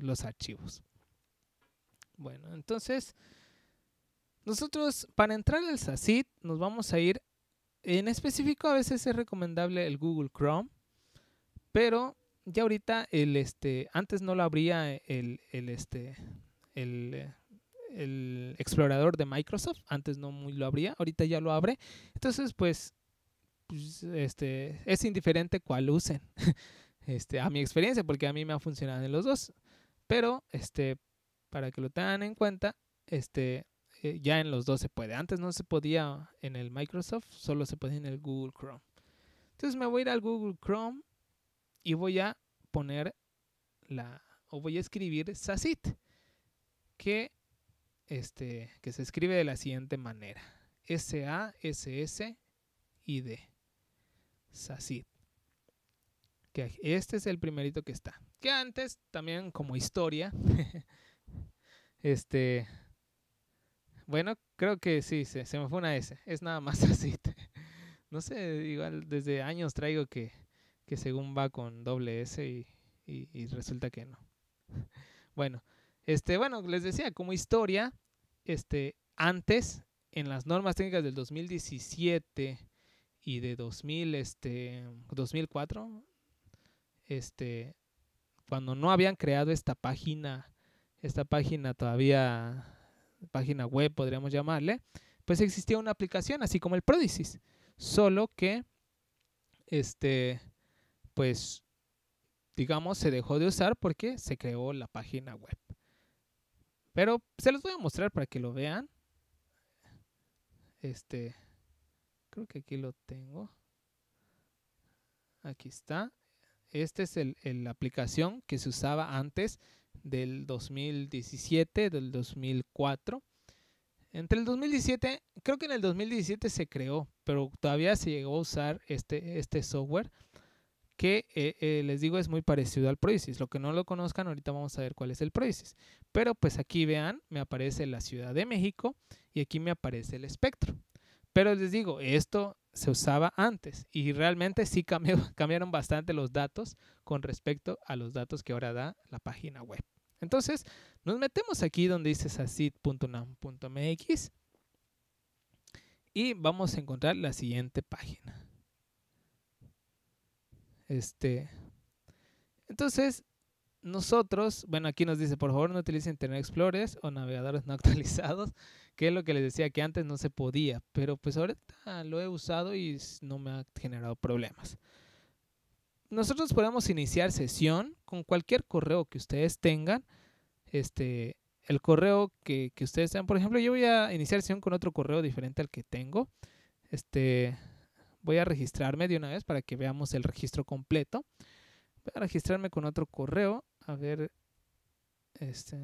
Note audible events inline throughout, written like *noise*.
los, archivos. Bueno, entonces, nosotros para entrar al SACIT nos vamos a ir, en específico a veces es recomendable el Google Chrome, pero ya ahorita el este, antes no lo abría el, este, el, explorador de Microsoft, antes no muy lo abría, ahorita ya lo abre, entonces pues, pues este, es indiferente cuál usen. *laughs* Este, a mi experiencia, porque a mí me ha funcionado en los dos. Pero, este, para que lo tengan en cuenta, este, eh, ya en los dos se puede. Antes no se podía en el Microsoft, solo se podía en el Google Chrome. Entonces me voy a ir al Google Chrome y voy a poner la, o voy a escribir Sasit, que, este, que se escribe de la siguiente manera. S-A-S-S-I-D. SASIT este es el primerito que está. Que antes también como historia, *laughs* este, bueno, creo que sí, se, me fue una S, es nada más *laughs* así. no sé, igual desde años traigo que, según va con doble S y, resulta que no. Bueno, este, bueno, les decía, como historia, este, antes, en las normas técnicas del 2017 y de 2000, este, 2004, este, cuando no habían creado esta página, esta página todavía, página web podríamos llamarle, pues existía una aplicación así como el Prodisis, solo que, este, pues, digamos, se dejó de usar porque se creó la página web. Pero se los voy a mostrar para que lo vean. Este, creo que aquí lo tengo. Aquí está. Esta es la aplicación que se usaba antes del 2017, del 2004. Entre el 2017, creo que en el 2017 se creó, pero todavía se llegó a usar este, este software que eh, eh, les digo es muy parecido al Proisis. Lo que no lo conozcan, ahorita vamos a ver cuál es el Proisis. Pero pues aquí vean, me aparece la Ciudad de México y aquí me aparece el espectro. Pero les digo, esto se usaba antes y realmente sí *laughs* cambiaron bastante los datos con respecto a los datos que ahora da la página web. Entonces, nos metemos aquí donde dice mx y vamos a encontrar la siguiente página. Este, entonces, nosotros, bueno, aquí nos dice, por favor no utilicen Internet Explorer o navegadores no *laughs* actualizados, que es lo que les decía que antes no se podía, pero pues ahorita lo he usado y no me ha generado problemas. Nosotros podemos iniciar sesión con cualquier correo que ustedes tengan. Este, el correo que, ustedes tengan, por ejemplo, yo voy a iniciar sesión con otro correo diferente al que tengo. Este, voy a registrarme de una vez para que veamos el registro completo. Voy a registrarme con otro correo a ver, este.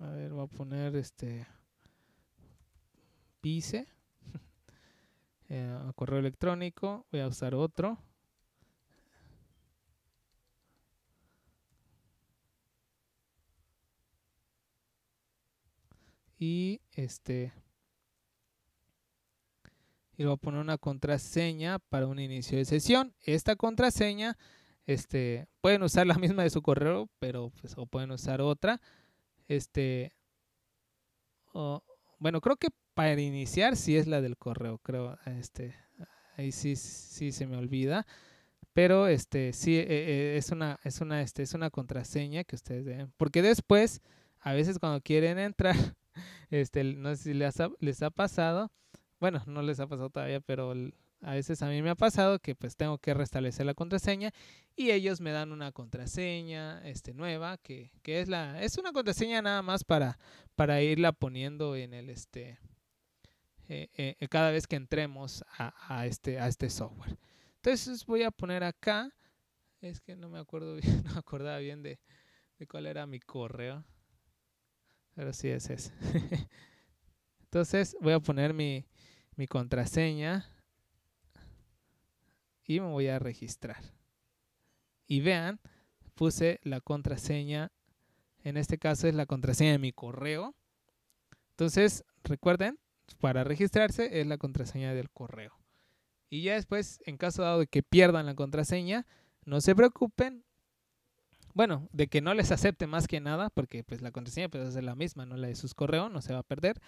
A ver, voy a poner este. Pise. *laughs* Eh, a correo electrónico. Voy a usar otro. y este y voy a poner una contraseña para un inicio de sesión. Esta contraseña este, pueden usar la misma de su correo, pero pues, o pueden usar otra. Este, bueno, creo que para iniciar sí es la del correo, creo. Este, ahí sí, sí se me olvida. Pero este, sí, e, e, es una, es una, este, es una contraseña que ustedes deben. Porque después, a veces cuando quieren entrar, *laughs* este, no sé si les ha, les ha pasado. Bueno, no les ha pasado todavía, pero a veces a mí me ha pasado que pues tengo que restablecer la contraseña y ellos me dan una contraseña este, nueva, que, es, la, es una contraseña nada más para, para irla poniendo en el, este, eh, eh, eh, cada vez que entremos a, este, a este software. Entonces voy a poner acá, es que no me acuerdo *laughs* bien, no acordaba bien de, cuál era mi correo, pero sí es ese. *laughs* Entonces voy a poner mi, mi contraseña me voy a registrar. Y vean, puse la contraseña, en este caso es la contraseña de mi correo. Entonces, recuerden, para registrarse es la contraseña del correo. Y ya después, en caso dado de que pierdan la contraseña, no se preocupen, bueno, de que no les acepte más que nada, porque pues la contraseña puede es la misma, no la de sus correos, no se va a perder.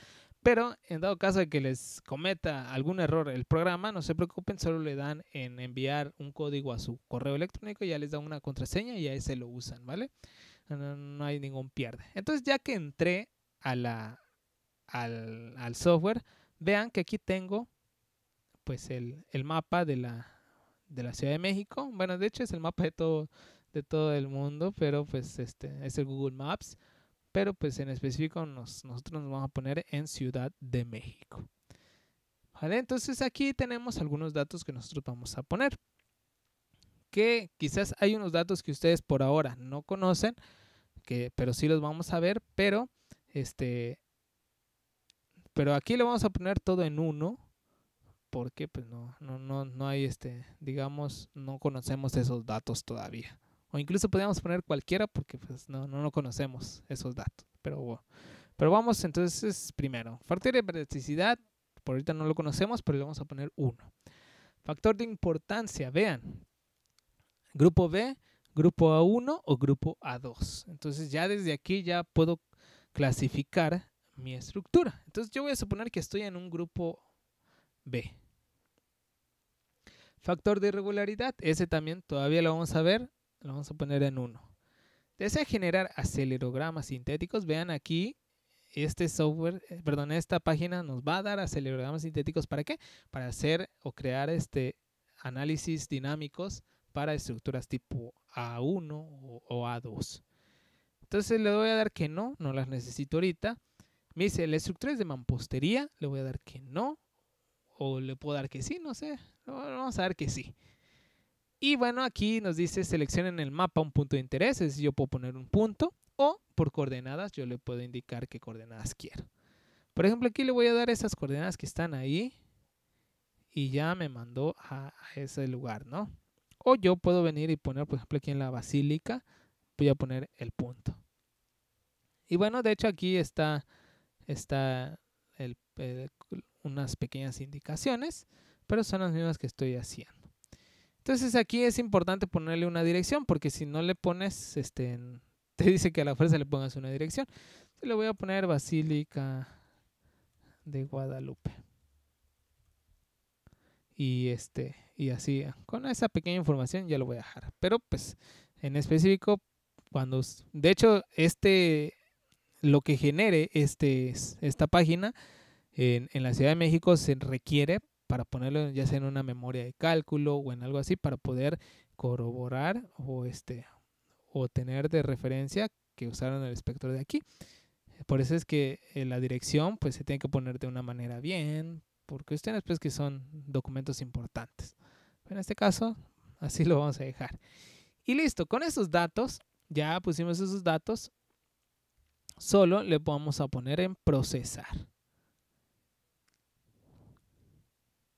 Pero en dado caso de que les cometa algún error el programa, no se preocupen, solo le dan en enviar un código a su correo electrónico, ya les da una contraseña y ahí se lo usan, ¿vale? No, no hay ningún pierde. Entonces ya que entré a la, al, al, software, vean que aquí tengo pues el, el mapa de la, de la Ciudad de México. Bueno, de hecho es el mapa de todo de todo el mundo, pero pues este es el Google Maps, pero pues en específico nosotros nos vamos a poner en Ciudad de México. Entonces aquí tenemos algunos datos que nosotros vamos a poner. Que quizás hay unos datos que ustedes por ahora no conocen, que, pero sí los vamos a ver, pero este pero aquí le vamos a poner todo en uno porque pues no no no no hay este digamos no conocemos esos datos todavía o incluso podríamos poner cualquiera porque pues, no, no, conocemos esos datos. Pero, pero vamos entonces primero. Factor de practicidad, por ahorita no lo conocemos, pero le vamos a poner 1. Factor de importancia, vean. Grupo B, grupo A1 o grupo A2. Entonces ya desde aquí ya puedo clasificar mi estructura. Entonces yo voy a suponer que estoy en un grupo B. Factor de irregularidad, ese también todavía lo vamos a ver lo vamos a poner en 1. Desea generar acelerogramas sintéticos. Vean aquí, este software, eh, perdón, esta página nos va a dar acelerogramas sintéticos. ¿Para qué? Para hacer o crear este análisis dinámicos para estructuras tipo A1 o, A2. Entonces le voy a dar que no, no las necesito ahorita. Me dice, la estructura es de mampostería, le voy a dar que no. O le puedo dar que sí, no sé. Vamos a dar que sí. Y bueno, aquí nos dice en el mapa un punto de interés, es decir, yo puedo poner un punto o por coordenadas yo le puedo indicar qué coordenadas quiero. Por ejemplo, aquí le voy a dar esas coordenadas que están ahí y ya me mandó a, ese lugar, ¿no? O yo puedo venir y poner, por ejemplo, aquí en la basílica, voy a poner el punto. Y bueno, de hecho aquí está, está unas pequeñas indicaciones, pero son las mismas que estoy haciendo. Entonces aquí es importante ponerle una dirección, porque si no le pones, este, *laughs* te dice que a la fuerza le pongas una dirección. le voy a poner Basílica de Guadalupe. Y este, y así, con esa pequeña información ya lo voy a dejar. Pero pues, en específico, cuando, de hecho, este, lo que genere este, esta página en la Ciudad de México se requiere para ponerlo ya sea en una memoria de cálculo o en algo así para poder corroborar o este o tener de referencia que usaron el espectro de aquí. Por eso es que eh, la dirección pues se tiene que poner de una manera bien, porque ustedes pues que son documentos importantes. En este caso, así lo vamos a dejar. Y listo, con esos datos, ya pusimos esos datos, solo le vamos a poner en procesar.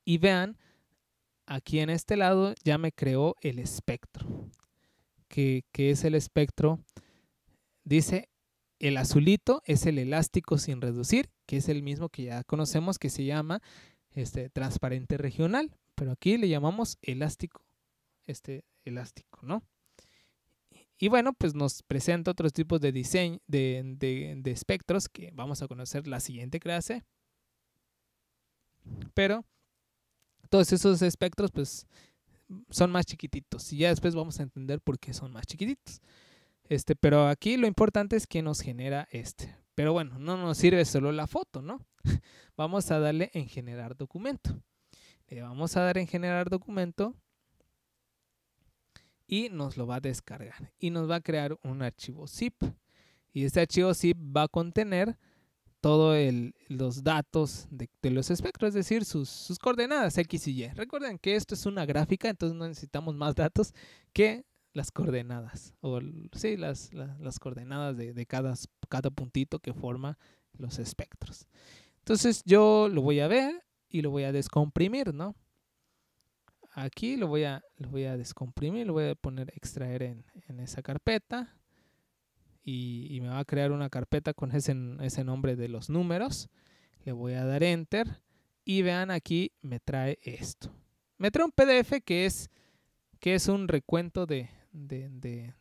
Y vean, aquí en este lado ya me creó el espectro. Que, es el espectro? Dice, el azulito es el elástico sin reducir, que es el mismo que ya conocemos que se llama este, transparente regional. Pero aquí le llamamos elástico, este elástico, ¿no? Y bueno, pues nos presenta otros tipos de diseño, de, de espectros que vamos a conocer la siguiente clase. Pero todos esos espectros, pues, son más chiquititos. Y ya después vamos a entender por qué son más chiquititos. Este, pero aquí lo importante es que nos genera este. Pero bueno, no nos sirve solo la foto, ¿no? *laughs* vamos a darle en generar documento. Le vamos a dar en generar documento y nos lo va a descargar y nos va a crear un archivo zip. Y este archivo zip va a contener todos los datos de, los espectros, es decir, sus, sus, coordenadas X y Y. Recuerden que esto es una gráfica, entonces no necesitamos más datos que las coordenadas, o sí, las, coordenadas de, cada, cada puntito que forma los espectros. Entonces yo lo voy a ver y lo voy a descomprimir, ¿no? Aquí lo voy a, lo voy a descomprimir, lo voy a poner extraer en, en esa carpeta y, me va a crear una carpeta con ese, nombre de los números. Le voy a dar enter y vean aquí me trae esto. Me trae un PDF que es, que es un recuento de,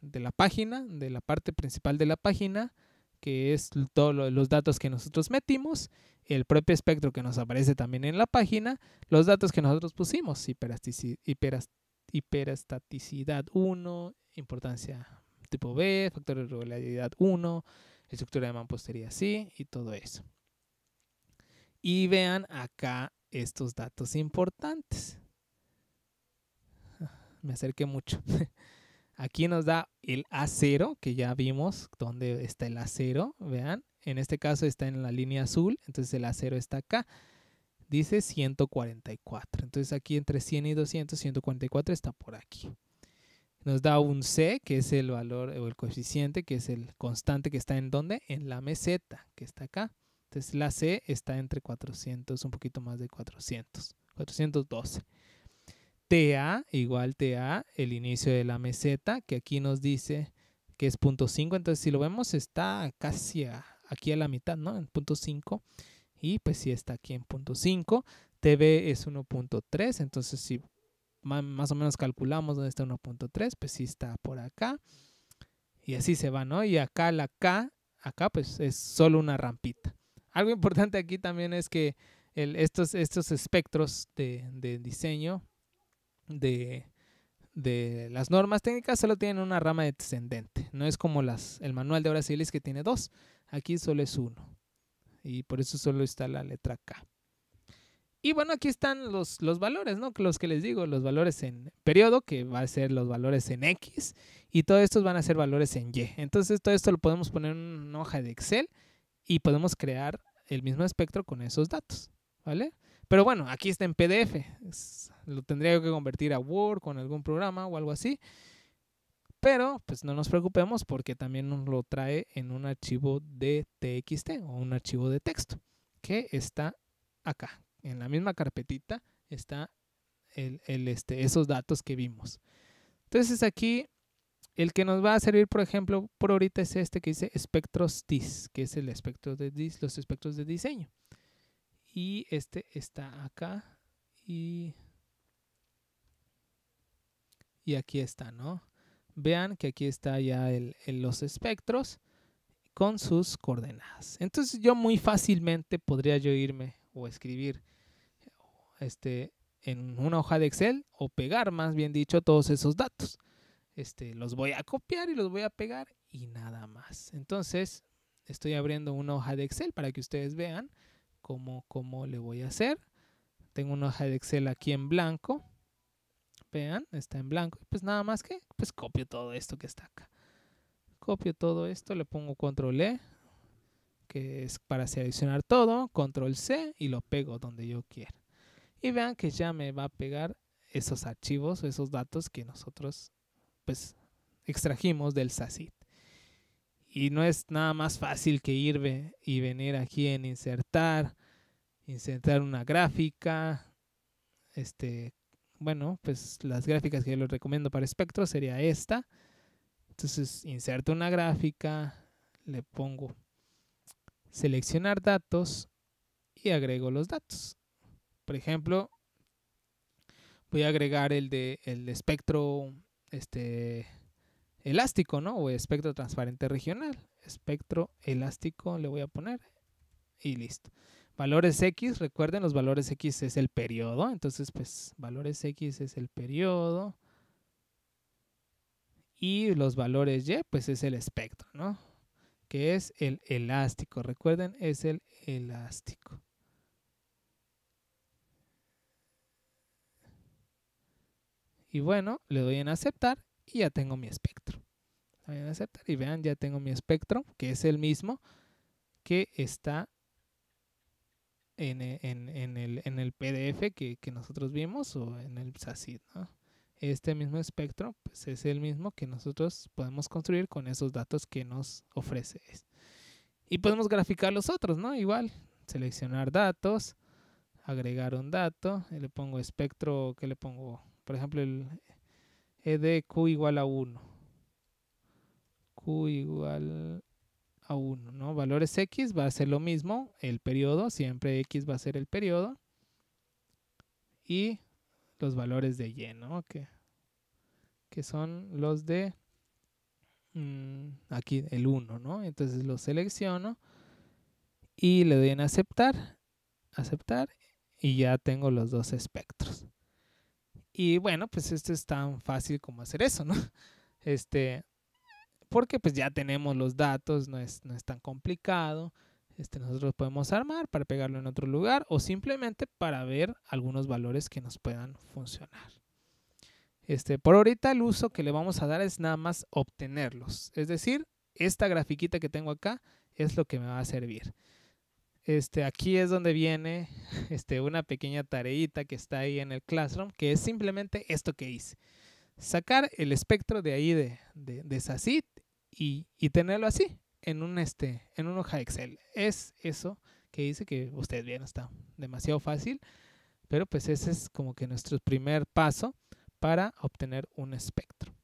la página, de la parte principal de la página, que es todos los datos que nosotros metimos, el propio espectro que nos aparece también en la página, los datos que nosotros pusimos, hiperestaticidad 1, importancia tipo B, factor de regularidad 1, estructura de mampostería sí y todo eso. Y vean acá estos datos importantes. Me acerqué mucho. *laughs* Aquí nos da el A0, que ya vimos dónde está el A0, vean. En este caso está en la línea azul, entonces el A0 está acá. Dice 144. Entonces aquí entre 100 y 200, 144 está por aquí nos da un C, que es el valor o el coeficiente, que es el constante que está en donde? En la meseta, que está acá. Entonces la C está entre 400, un poquito más de 400, 412. TA igual TA, el inicio de la meseta, que aquí nos dice que es punto 5. Entonces si lo vemos está casi aquí a la mitad, ¿no? En punto 5. Y pues sí está aquí en punto 5. TB es 1.3. Entonces si más o menos calculamos dónde está 1.3, pues sí está por acá. Y así se va, ¿no? Y acá la K, acá pues es solo una rampita. Algo importante aquí también es que estos, estos espectros de, diseño de, las normas técnicas solo tienen una rama descendente. No es como las, el manual de obras que tiene dos. Aquí solo es uno. Y por eso solo está la letra K. Y bueno, aquí están los, valores, ¿no? Los que les digo, los valores en periodo, que va a ser los valores en X, y todos estos van a ser valores en Y. Entonces todo esto lo podemos poner en una hoja de Excel y podemos crear el mismo espectro con esos datos, ¿vale? Pero bueno, aquí está en PDF. lo tendría que convertir a Word con algún programa o algo así. Pero pues no nos preocupemos porque también nos lo trae en un archivo de TXT o un archivo de texto que está acá, en la misma carpetita está el, este, esos datos que vimos. Entonces aquí el que nos va a servir, por ejemplo, por ahorita es este que dice espectros DIS, que es el espectro de DIS, los espectros de diseño. Y este está acá y, aquí está, ¿no? Vean que aquí está ya el, los espectros con sus coordenadas. Entonces yo muy fácilmente podría yo irme o escribir este, en una hoja de Excel o pegar, más bien dicho, todos esos datos. Este, los voy a copiar y los voy a pegar y nada más. Entonces, estoy abriendo una hoja de Excel para que ustedes vean cómo, cómo le voy a hacer. Tengo una hoja de Excel aquí en blanco. Vean, está en blanco. Pues nada más que, pues copio todo esto que está acá. Copio todo esto, le pongo control E, que es para seleccionar todo, control C y lo pego donde yo quiera y vean que ya me va a pegar esos archivos esos datos que nosotros pues extrajimos del SACIT. Y no es nada más fácil que ir y venir aquí en insertar, insertar una gráfica, este, bueno, pues las gráficas que yo les recomiendo para espectro sería esta. Entonces inserto una gráfica, le pongo seleccionar datos y agrego los datos. Por ejemplo, voy a agregar el de el espectro este elástico, ¿no? O espectro transparente regional. Espectro elástico le voy a poner y listo. Valores X, recuerden, los valores X es el periodo. Entonces, pues, valores X es el periodo. Y los valores Y, pues, es el espectro, ¿no? Que es el elástico. Recuerden, es el elástico. Y bueno, le doy en aceptar y ya tengo mi espectro. Doy en aceptar y vean, ya tengo mi espectro, que es el mismo que está en, eh, el, PDF que, nosotros vimos o en el SACID. Este mismo espectro pues, es el mismo que nosotros podemos construir con esos datos que nos ofrece. Y podemos graficar los otros, ¿no? Igual, seleccionar datos, agregar un dato, le pongo espectro, qué le pongo por ejemplo, el E Q igual a 1. Q igual a 1, ¿no? Valores X va a ser lo mismo, el periodo, siempre X va a ser el periodo. Y los valores de Y, ¿no? Que, que son los de mm, aquí, el 1, ¿no? Entonces lo selecciono y le doy en aceptar, aceptar y ya tengo los dos espectros. Y bueno, pues esto es tan fácil como hacer eso, ¿no? *laughs* Este, porque pues ya tenemos los datos, no es, tan complicado. Este, nosotros podemos armar para pegarlo en otro lugar o simplemente para ver algunos valores que nos puedan funcionar. Este, por ahorita el uso que le vamos a dar es nada más obtenerlos. Es decir, esta grafiquita que tengo acá es lo que me va a servir. Este, aquí es donde viene *laughs* este, una pequeña tareita que está ahí en el Classroom, que es simplemente esto que hice. Sacar el espectro de ahí de, de, y, tenerlo así, en, un, este, en una hoja Excel. Es eso que dice que ustedes bien está demasiado fácil, pero pues ese es como que nuestro primer paso para obtener un espectro.